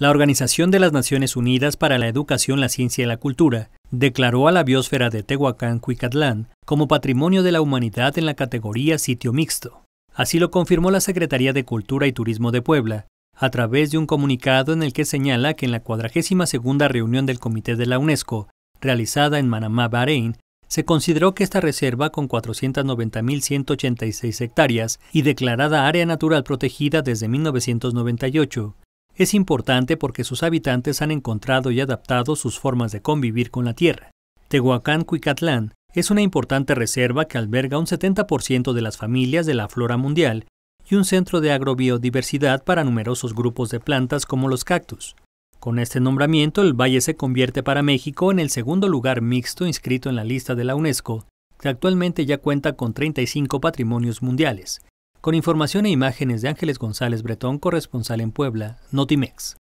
La Organización de las Naciones Unidas para la Educación, la Ciencia y la Cultura declaró a la biosfera de Tehuacán, Cuicatlán, como Patrimonio de la Humanidad en la categoría Sitio Mixto. Así lo confirmó la Secretaría de Cultura y Turismo de Puebla, a través de un comunicado en el que señala que en la 42 reunión del Comité de la UNESCO, realizada en Manamá, Bahrein, se consideró que esta reserva con 490.186 hectáreas y declarada área natural protegida desde 1998 es importante porque sus habitantes han encontrado y adaptado sus formas de convivir con la tierra. Tehuacán Cuicatlán es una importante reserva que alberga un 70% de las familias de la flora mundial y un centro de agrobiodiversidad para numerosos grupos de plantas como los cactus. Con este nombramiento, el valle se convierte para México en el segundo lugar mixto inscrito en la lista de la UNESCO, que actualmente ya cuenta con 35 patrimonios mundiales, con información e imágenes de Ángeles González Bretón, corresponsal en Puebla, Notimex.